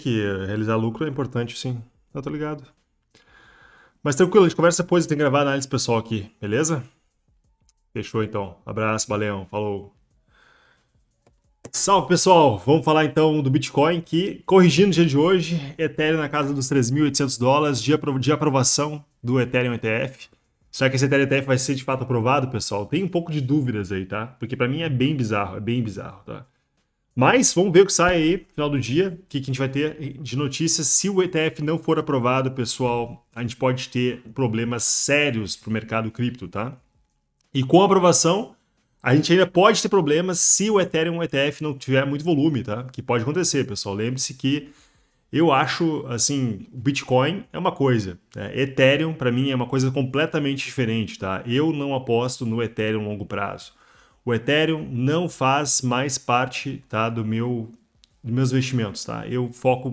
que realizar lucro é importante, sim. Eu tô ligado. Mas tranquilo, a gente conversa depois, tem que gravar análise pessoal aqui, beleza? Fechou então. Abraço, Baleão. Falou. Salve pessoal, vamos falar então do Bitcoin que, corrigindo o dia de hoje, Ethereum na casa dos 3.800 dólares, dia de aprovação do Ethereum ETF. Será que esse Ethereum ETF vai ser de fato aprovado, pessoal? Tem um pouco de dúvidas aí, tá? Porque para mim é bem bizarro, é bem bizarro, tá? Mas vamos ver o que sai aí no final do dia, o que, que a gente vai ter de notícias. Se o ETF não for aprovado, pessoal, a gente pode ter problemas sérios para o mercado cripto, tá? E com a aprovação, a gente ainda pode ter problemas se o Ethereum ETF não tiver muito volume, tá? Que pode acontecer, pessoal. Lembre-se que eu acho, assim, o Bitcoin é uma coisa. Né? Ethereum, para mim, é uma coisa completamente diferente, tá? Eu não aposto no Ethereum a longo prazo o Ethereum não faz mais parte tá, do meu, dos meus investimentos. Tá? Eu foco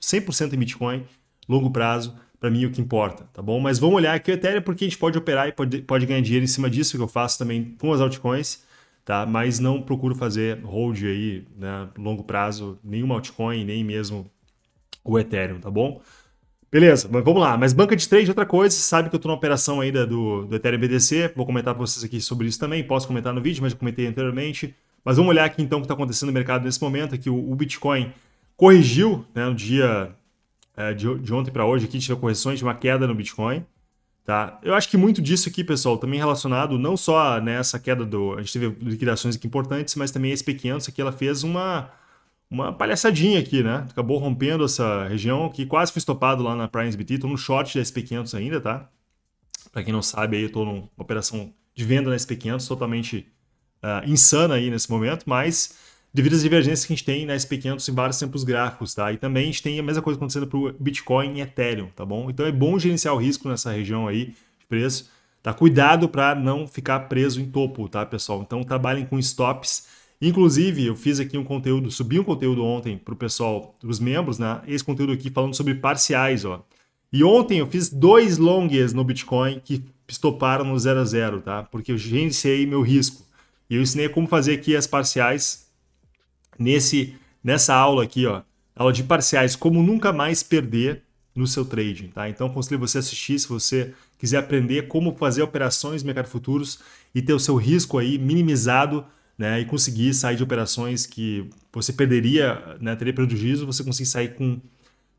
100% em Bitcoin, longo prazo, para mim é o que importa, tá bom? Mas vamos olhar aqui o Ethereum porque a gente pode operar e pode, pode ganhar dinheiro em cima disso, que eu faço também com as altcoins, tá? Mas não procuro fazer hold aí, né, longo prazo, nenhuma altcoin, nem mesmo o Ethereum, tá bom? Beleza, mas vamos lá. Mas banca de trade, outra coisa, você sabe que eu estou na operação ainda do, do Ethereum BDC, vou comentar para vocês aqui sobre isso também, posso comentar no vídeo, mas eu comentei anteriormente. Mas vamos olhar aqui então o que está acontecendo no mercado nesse momento, aqui o, o Bitcoin corrigiu né, no dia é, de, de, ontem para hoje, aqui teve correções de uma queda no Bitcoin. Tá? Eu acho que muito disso aqui, pessoal, também relacionado não só nessa né, queda do... A gente teve liquidações aqui importantes, mas também a SP500 aqui, ela fez uma uma palhaçadinha aqui, né? Acabou rompendo essa região que quase fui estopado lá na Prime SBT. Tô no short da SP500 ainda, tá? Para quem não sabe, aí eu tô numa operação de venda na SP500 totalmente uh, insana aí nesse momento, mas devido às divergências que a gente tem na SP500 em vários tempos gráficos, tá? E também a gente tem a mesma coisa acontecendo para o Bitcoin e Ethereum, tá bom? Então é bom gerenciar o risco nessa região aí de preço, tá? Cuidado para não ficar preso em topo, tá, pessoal? Então trabalhem com stops Inclusive, eu fiz aqui um conteúdo, subi um conteúdo ontem para o pessoal, os membros, né? Esse conteúdo aqui falando sobre parciais, ó. E ontem eu fiz dois longs no Bitcoin que estoparam no zero a zero, tá? Porque eu gerenciei meu risco. E eu ensinei como fazer aqui as parciais nesse nessa aula aqui, ó. Aula de parciais, como nunca mais perder no seu trading, tá? Então, aconselho você assistir se você quiser aprender como fazer operações no mercado futuros e ter o seu risco aí minimizado né, e conseguir sair de operações que você perderia, né, teria prejuízo, você conseguir sair com,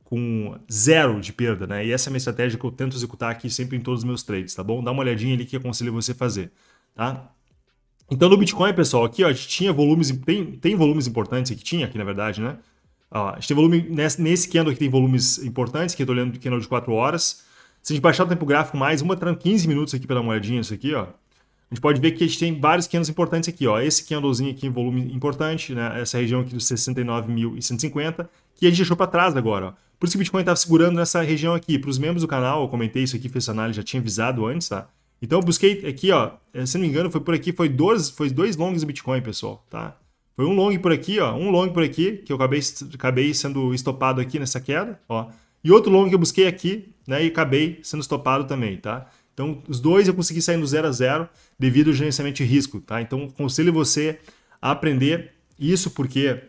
com zero de perda. Né? E essa é a minha estratégia que eu tento executar aqui sempre em todos os meus trades, tá bom? Dá uma olhadinha ali que aconselho você fazer, tá? Então, no Bitcoin, pessoal, aqui ó, a gente tinha volumes, tem, tem volumes importantes aqui, tinha aqui na verdade, né? Ó, a gente tem volume, nesse, nesse candle aqui tem volumes importantes, que eu tô olhando do candle de 4 horas. Se a gente baixar o tempo gráfico mais, uma 15 minutos aqui para dar uma olhadinha isso aqui, ó a gente pode ver que a gente tem vários candles importantes aqui. Ó. Esse candlezinho aqui em volume importante, né? essa região aqui dos 69.150, que a gente deixou para trás agora. Ó. Por isso que o Bitcoin estava segurando nessa região aqui. Para os membros do canal, eu comentei isso aqui, fiz essa análise, já tinha avisado antes, tá? Então eu busquei aqui, ó, é, se não me engano, foi por aqui, foi dois, foi dois longs do Bitcoin, pessoal, tá? Foi um long por aqui, ó, um long por aqui, que eu acabei, acabei sendo estopado aqui nessa queda, ó. E outro long que eu busquei aqui, né, e acabei sendo estopado também, tá? Então, os dois eu consegui sair no zero a zero devido ao gerenciamento de risco, tá? Então, aconselho você a aprender isso porque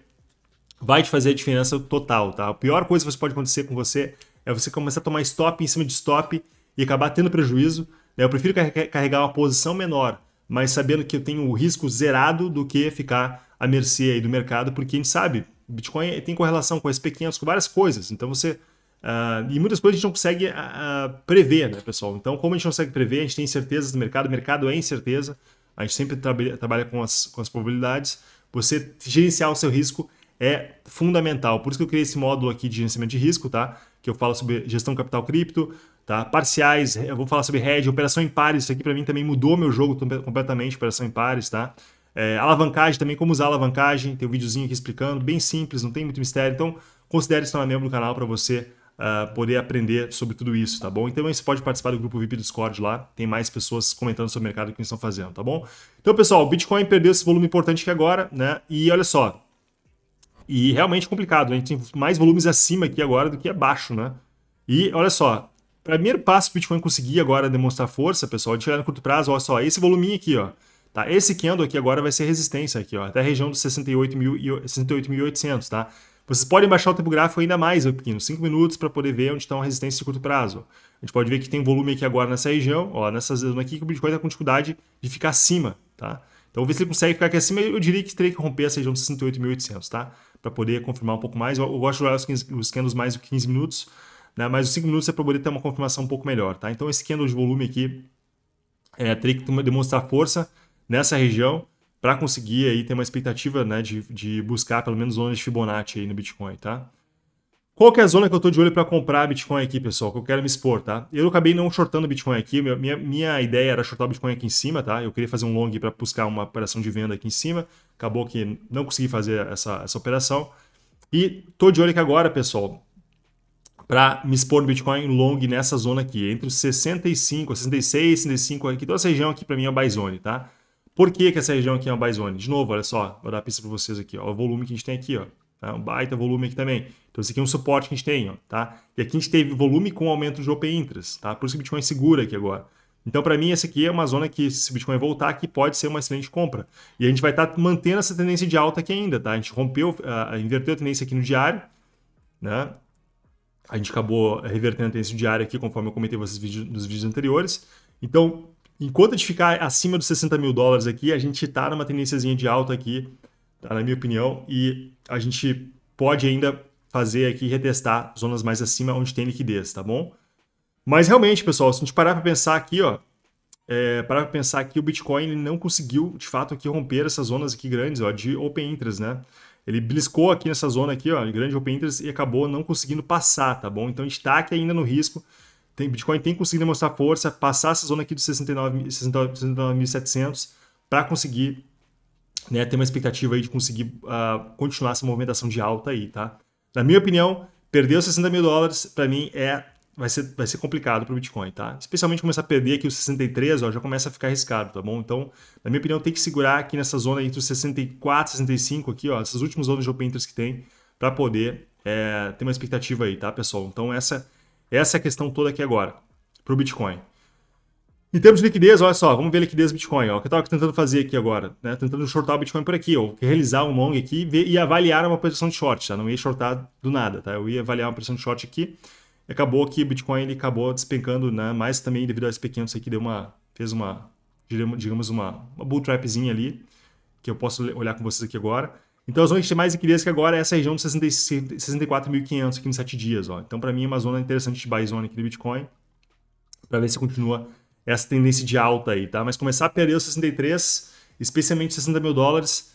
vai te fazer a diferença total, tá? A pior coisa que pode acontecer com você é você começar a tomar stop em cima de stop e acabar tendo prejuízo. Né? Eu prefiro carregar uma posição menor, mas sabendo que eu tenho o risco zerado do que ficar à mercê aí do mercado, porque a gente sabe, Bitcoin tem correlação com SP500, com várias coisas. Então você Uh, e muitas coisas a gente não consegue uh, prever, né, pessoal? Então, como a gente não consegue prever, a gente tem incertezas do mercado, o mercado é incerteza, a gente sempre trabalha, trabalha com, as, com as probabilidades. Você gerenciar o seu risco é fundamental. Por isso que eu criei esse módulo aqui de gerenciamento de risco, tá? Que eu falo sobre gestão capital cripto, tá? Parciais, eu vou falar sobre hedge, operação em pares, isso aqui para mim também mudou meu jogo completamente, operação em pares, tá? É, alavancagem também, como usar alavancagem, tem um videozinho aqui explicando, bem simples, não tem muito mistério. Então, considere se tornar membro do canal para você uh, poder aprender sobre tudo isso, tá bom? Então você pode participar do grupo VIP do Discord lá, tem mais pessoas comentando sobre o mercado que estão fazendo, tá bom? Então, pessoal, o Bitcoin perdeu esse volume importante aqui agora, né? E olha só, e realmente complicado, a gente tem mais volumes acima aqui agora do que abaixo, né? E olha só, primeiro passo que o Bitcoin conseguir agora demonstrar força, pessoal, de chegar no curto prazo, olha só, esse voluminho aqui, ó, tá? Esse candle aqui agora vai ser resistência aqui, ó, até a região dos 68.800, 68 tá? Vocês podem baixar o tempo gráfico ainda mais pequeno, 5 minutos, para poder ver onde estão tá uma resistência de curto prazo. A gente pode ver que tem volume aqui agora nessa região, ó, nessa zona aqui, que o Bitcoin está com dificuldade de ficar acima, tá? Então, ver se ele consegue ficar aqui acima. Eu diria que teria que romper essa região de 68.800, tá? Para poder confirmar um pouco mais. Eu, eu gosto de olhar os, 15, os candles mais do que 15 minutos, né? Mas os 5 minutos é para poder ter uma confirmação um pouco melhor, tá? Então, esse candle de volume aqui é, teria que demonstrar força nessa região para conseguir aí ter uma expectativa né, de, de buscar pelo menos zona de Fibonacci aí no Bitcoin, tá? Qual que é a zona que eu estou de olho para comprar Bitcoin aqui, pessoal? Que eu quero me expor, tá? Eu acabei não shortando Bitcoin aqui. Minha, minha ideia era shortar o Bitcoin aqui em cima, tá? Eu queria fazer um long para buscar uma operação de venda aqui em cima. Acabou que não consegui fazer essa, essa operação. E tô de olho aqui agora, pessoal, para me expor no Bitcoin long nessa zona aqui, entre os 65, 66, 65 aqui, toda essa região aqui para mim é buy zone, tá? Por que, que essa região aqui é uma buy zone? De novo, olha só, vou dar a pista para vocês aqui, ó, o volume que a gente tem aqui, ó, tá? um baita volume aqui também. Então esse aqui é um suporte que a gente tem, ó, tá? E aqui a gente teve volume com aumento de open Intras, tá? Por isso que o Bitcoin é segura aqui agora. Então, para mim, essa aqui é uma zona que, se o Bitcoin voltar aqui, pode ser uma excelente compra. E a gente vai estar tá mantendo essa tendência de alta aqui ainda, tá? A gente rompeu, uh, inverteu a tendência aqui no diário, né? A gente acabou revertendo a tendência diária aqui, conforme eu comentei vocês vídeos, nos vídeos anteriores. Então, Enquanto a gente ficar acima dos 60 mil dólares aqui, a gente está numa tendênciazinha de alta aqui, tá? na minha opinião, e a gente pode ainda fazer aqui retestar zonas mais acima onde tem liquidez, tá bom? Mas realmente, pessoal, se a gente parar para pensar aqui, ó, é, parar para pensar que o Bitcoin ele não conseguiu, de fato, aqui romper essas zonas aqui grandes, ó, de open interest, né? Ele bliscou aqui nessa zona aqui, ó, grande open interest e acabou não conseguindo passar, tá bom? Então a gente está aqui ainda no risco tem, Bitcoin tem conseguido mostrar força, passar essa zona aqui dos 69.700 69, para conseguir né, ter uma expectativa aí de conseguir uh, continuar essa movimentação de alta aí, tá? Na minha opinião, perder os 60 mil dólares, para mim, é vai ser, vai ser complicado para o Bitcoin, tá? Especialmente começar a perder aqui os 63, ó, já começa a ficar arriscado, tá bom? Então, na minha opinião, tem que segurar aqui nessa zona entre os 64, 65 aqui, ó, essas últimas zonas de open interest que tem, para poder é, ter uma expectativa aí, tá, pessoal? Então, essa essa é a questão toda aqui agora, para o Bitcoin. Em termos de liquidez, olha só, vamos ver a liquidez do Bitcoin. Ó, o que eu estava tentando fazer aqui agora, né? Tentando shortar o Bitcoin por aqui, ou realizar um long aqui ver, e avaliar uma posição de short, tá? Não ia shortar do nada, tá? Eu ia avaliar uma posição de short aqui. E acabou que o Bitcoin ele acabou despencando, né? Mas também devido a SP500 aqui deu uma fez uma digamos uma, uma bull trapzinha ali, que eu posso olhar com vocês aqui agora. Então, as zona que tem mais liquidez é que agora é essa região de 64.500 aqui em 7 dias. Ó. Então, para mim, é uma zona interessante de buy zone aqui do Bitcoin, para ver se continua essa tendência de alta aí, tá? Mas começar a perder os 63, especialmente 60 mil dólares,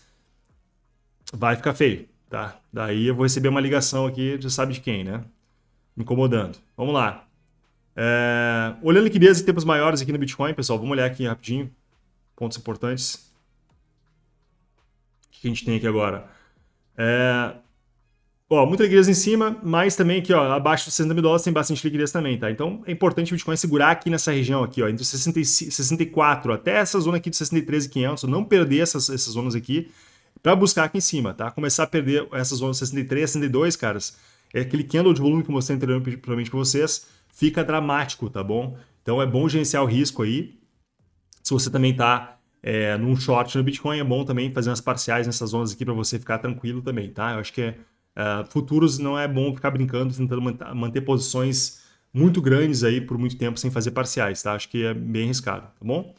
vai ficar feio, tá? Daí eu vou receber uma ligação aqui, já sabe de quem, né? Me incomodando. Vamos lá. É... Olhando liquidez em tempos maiores aqui no Bitcoin, pessoal, vamos olhar aqui rapidinho pontos importantes que a gente tem aqui agora. É... Ó, muita liquidez em cima, mas também aqui, ó, abaixo dos 60 mil dólares tem bastante liquidez também, tá? Então é importante o Bitcoin segurar aqui nessa região aqui, ó, entre 65, 64 até essa zona aqui de 63,500, não perder essas, essas zonas aqui para buscar aqui em cima, tá? Começar a perder essas zonas 63, 62, caras, é aquele candle de volume que eu mostrei anteriormente para vocês, fica dramático, tá bom? Então é bom gerenciar o risco aí. Se você também tá é, num short no Bitcoin. É bom também fazer umas parciais nessas zonas aqui para você ficar tranquilo também, tá? Eu acho que é, uh, futuros não é bom ficar brincando, tentando manter posições muito grandes aí por muito tempo sem fazer parciais, tá? Acho que é bem arriscado, tá bom?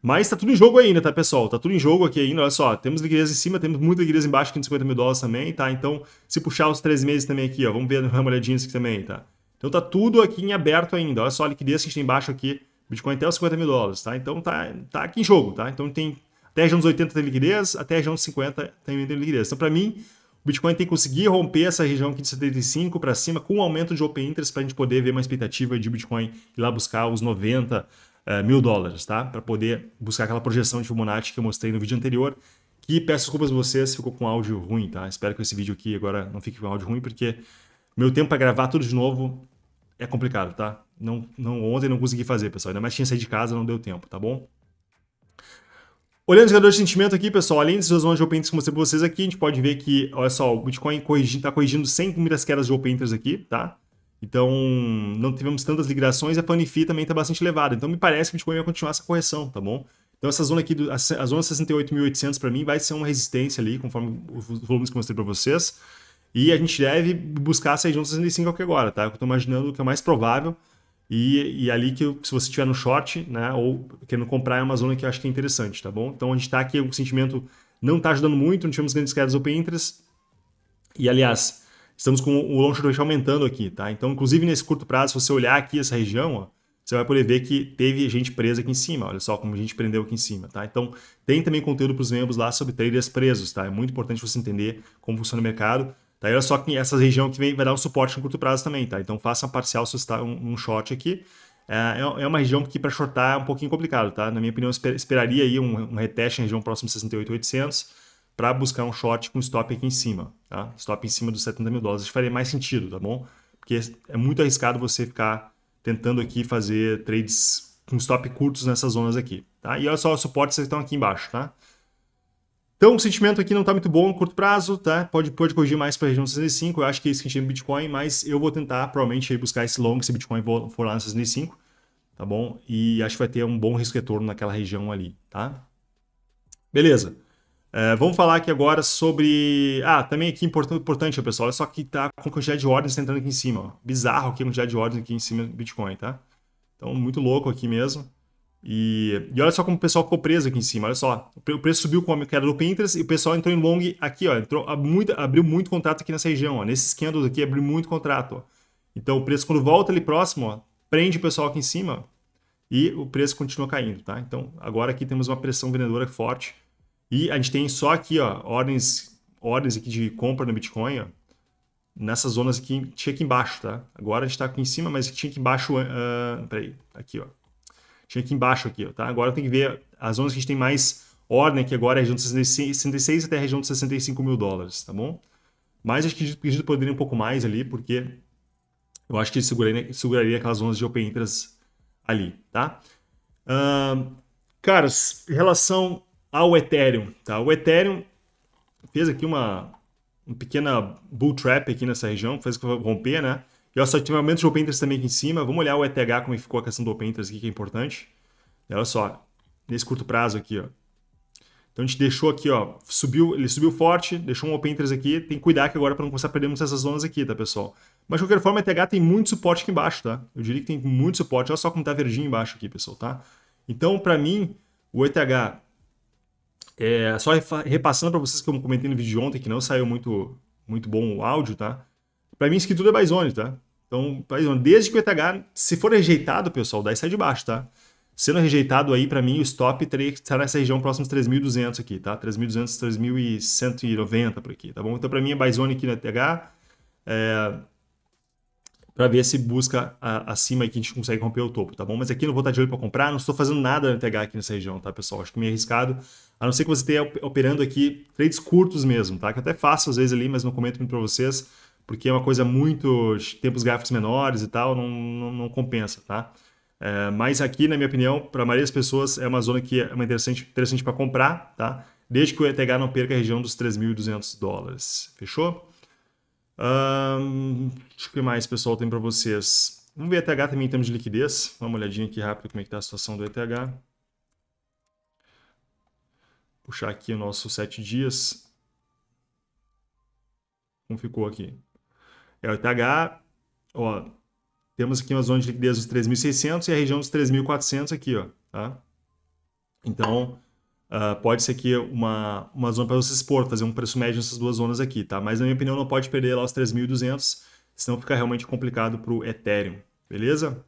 Mas tá tudo em jogo ainda, tá, pessoal? Tá tudo em jogo aqui ainda, olha só. Temos liquidez em cima, temos muita liquidez embaixo, 550 mil dólares também, tá? Então, se puxar os três meses também aqui, ó, vamos ver uma olhadinha isso aqui também, tá? Então tá tudo aqui em aberto ainda, olha só a liquidez que a gente tem embaixo aqui, Bitcoin até os 50 mil dólares, tá? Então tá, tá aqui em jogo, tá? Então tem até a região dos 80 tem liquidez, até a região dos 50 tem liquidez. Então, para mim, o Bitcoin tem que conseguir romper essa região aqui de 75 para cima com um aumento de open interest para a gente poder ver uma expectativa de Bitcoin ir lá buscar os 90 uh, eh, mil dólares, tá? Para poder buscar aquela projeção de Fibonacci que eu mostrei no vídeo anterior. Que peço desculpas a vocês, ficou com áudio ruim, tá? Espero que esse vídeo aqui agora não fique com áudio ruim, porque meu tempo para gravar tudo de novo é complicado, tá? Não, não, ontem não consegui fazer, pessoal. Ainda mais tinha saído de casa, não deu tempo, tá bom? Olhando os indicadores de sentimento aqui, pessoal, além desses zonas de open que eu mostrei para vocês aqui, a gente pode ver que, olha só, o Bitcoin está corrigindo, tá corrigindo sem muitas quedas de open aqui, tá? Então, não tivemos tantas ligações e a Panifi também está bastante elevada. Então, me parece que o Bitcoin vai continuar essa correção, tá bom? Então, essa zona aqui, do, a, zona 68.800 para mim vai ser uma resistência ali, conforme os volumes que eu mostrei para vocês. E a gente deve buscar essa região 65 aqui agora, tá? Eu estou imaginando que é mais provável e, e ali que se você estiver no short, né, ou querendo comprar, é uma zona que eu acho que é interessante, tá bom? Então a gente está aqui, o sentimento não está ajudando muito, não tivemos grandes quedas open interest. E aliás, estamos com o long short aumentando aqui, tá? Então, inclusive nesse curto prazo, se você olhar aqui essa região, ó, você vai poder ver que teve gente presa aqui em cima. Olha só como a gente prendeu aqui em cima, tá? Então, tem também conteúdo para os membros lá sobre traders presos, tá? É muito importante você entender como funciona o mercado. Daí olha só que essa região que vem, vai dar um suporte no curto prazo também, tá? Então faça parcial se está um, um short aqui. É, é, é uma região que para shortar é um pouquinho complicado, tá? Na minha opinião, esper, esperaria aí um, um reteste na região próximo de 68,800 para buscar um short com stop aqui em cima, tá? Stop em cima dos 70 mil dólares faria mais sentido, tá bom? Porque é muito arriscado você ficar tentando aqui fazer trades com stop curtos nessas zonas aqui, tá? E olha só os suportes que estão aqui embaixo, tá? Então, o sentimento aqui não está muito bom no curto prazo, tá? Pode, pode corrigir mais para a região 65, eu acho que é isso que a gente tem no Bitcoin, mas eu vou tentar, provavelmente, buscar esse long, se o Bitcoin for lá no 65, tá bom? E acho que vai ter um bom risco-retorno naquela região ali, tá? Beleza. É, vamos falar aqui agora sobre... Ah, também aqui importante, importante pessoal, é só que tá com quantidade de ordens entrando aqui em cima, ó. Bizarro aqui a quantidade de ordens aqui em cima do Bitcoin, tá? Então, muito louco aqui mesmo. E, e olha só como o pessoal ficou preso aqui em cima, olha só. O preço subiu com a queda do Pinterest e o pessoal entrou em long aqui, ó. Entrou, muito, abriu muito contrato aqui nessa região, ó. Nesses candles aqui abriu muito contrato, ó. Então o preço quando volta ali próximo, ó, prende o pessoal aqui em cima e o preço continua caindo, tá? Então agora aqui temos uma pressão vendedora forte e a gente tem só aqui, ó, ordens, ordens aqui de compra no Bitcoin, ó, nessas zonas aqui, tinha aqui embaixo, tá? Agora a gente tá aqui em cima, mas tinha aqui embaixo, uh, peraí, aqui, ó tinha aqui embaixo aqui, ó, tá? Agora tem que ver as zonas que a gente tem mais ordem, que agora é a região de 66, até a região de 65 mil dólares, tá bom? Mas acho que a gente poderia um pouco mais ali, porque eu acho que seguraria, seguraria aquelas zonas de open interest ali, tá? Uh, caras, em relação ao Ethereum, tá? O Ethereum fez aqui uma, uma pequena bull trap aqui nessa região, fez romper, né? E só tem aumento de Open Interest também aqui em cima. Vamos olhar o ETH, como é ficou a questão do Open Interest aqui, que é importante. E olha só, nesse curto prazo aqui, ó. Então a gente deixou aqui, ó, subiu, ele subiu forte, deixou um Open Interest aqui. Tem que cuidar que agora para não começar a perder muitas zonas aqui, tá, pessoal? Mas de qualquer forma, o ETH tem muito suporte aqui embaixo, tá? Eu diria que tem muito suporte. Olha só como tá verdinho embaixo aqui, pessoal, tá? Então, para mim, o ETH é, só repassando para vocês que eu comentei no vídeo de ontem, que não saiu muito, muito bom o áudio, tá? Para mim isso aqui tudo é buy zone, tá? Então, desde que o ETH, se for rejeitado, pessoal, daí sai de baixo, tá? Sendo rejeitado aí, para mim, o stop teria que estar nessa região próximo dos 3.200 aqui, tá? 3.200, 3.190 por aqui, tá bom? Então, para mim, é buy zone aqui no ETH, é, para ver se busca a, acima e que a gente consegue romper o topo, tá bom? Mas aqui eu não vou estar de olho para comprar, não estou fazendo nada no ETH aqui nessa região, tá, pessoal? Acho que meio arriscado, a não ser que você esteja operando aqui trades curtos mesmo, tá? Que é até faço às vezes ali, mas não comento muito para vocês porque é uma coisa muito. tempos gráficos menores e tal, não, não, não compensa, tá? É, mas aqui, na minha opinião, para a maioria das pessoas, é uma zona que é uma interessante, interessante para comprar, tá? Desde que o ETH não perca a região dos 3.200 dólares. Fechou? Um, o que mais, pessoal, tem para vocês? Vamos ver ETH também em termos de liquidez. Dá uma olhadinha aqui rápido como é que está a situação do ETH. Puxar aqui o nosso 7 dias. Como ficou aqui? É o ITH, ó, temos aqui uma zona de liquidez dos 3.600 e a região dos 3.400 aqui, ó, tá? Então, uh, pode ser aqui uma, uma zona para você expor, fazer um preço médio nessas duas zonas aqui, tá? Mas, na minha opinião, não pode perder lá os 3.200, senão fica realmente complicado para o Ethereum, beleza?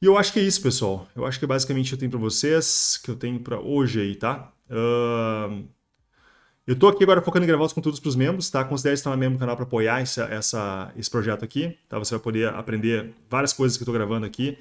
E eu acho que é isso, pessoal. Eu acho que é basicamente eu tenho para vocês, que eu tenho para hoje aí, tá? Uh... Eu tô aqui agora focando em gravar os conteúdos para os membros, tá? Considere estar tá no mesmo canal para apoiar esse essa, esse projeto aqui, tá? Você vai poder aprender várias coisas que eu estou gravando aqui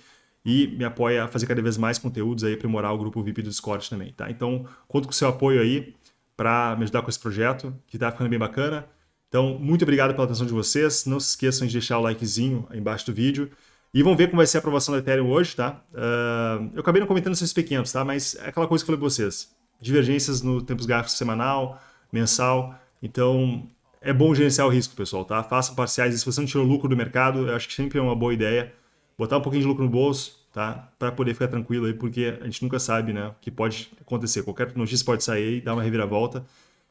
e me apoia a fazer cada vez mais conteúdos aí, aprimorar o grupo VIP do Discord também, tá? Então, conto com o seu apoio aí para me ajudar com esse projeto, que tá ficando bem bacana. Então, muito obrigado pela atenção de vocês. Não se esqueçam de deixar o likezinho aí embaixo do vídeo. E vamos ver como vai ser a aprovação do Ethereum hoje, tá? Uh, eu acabei não comentando esses pequenos, tá? Mas é aquela coisa que eu falei para vocês. Divergências no tempos gráficos semanal, mensal. Então, é bom gerenciar o risco, pessoal, tá? Faça parciais. E se você não tirou lucro do mercado, eu acho que sempre é uma boa ideia botar um pouquinho de lucro no bolso, tá? Para poder ficar tranquilo aí, porque a gente nunca sabe, né? O que pode acontecer. Qualquer notícia pode sair e dar uma reviravolta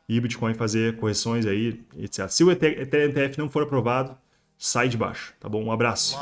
e o Bitcoin fazer correções aí, etc. Se o ETF não for aprovado, sai de baixo, tá bom? Um abraço.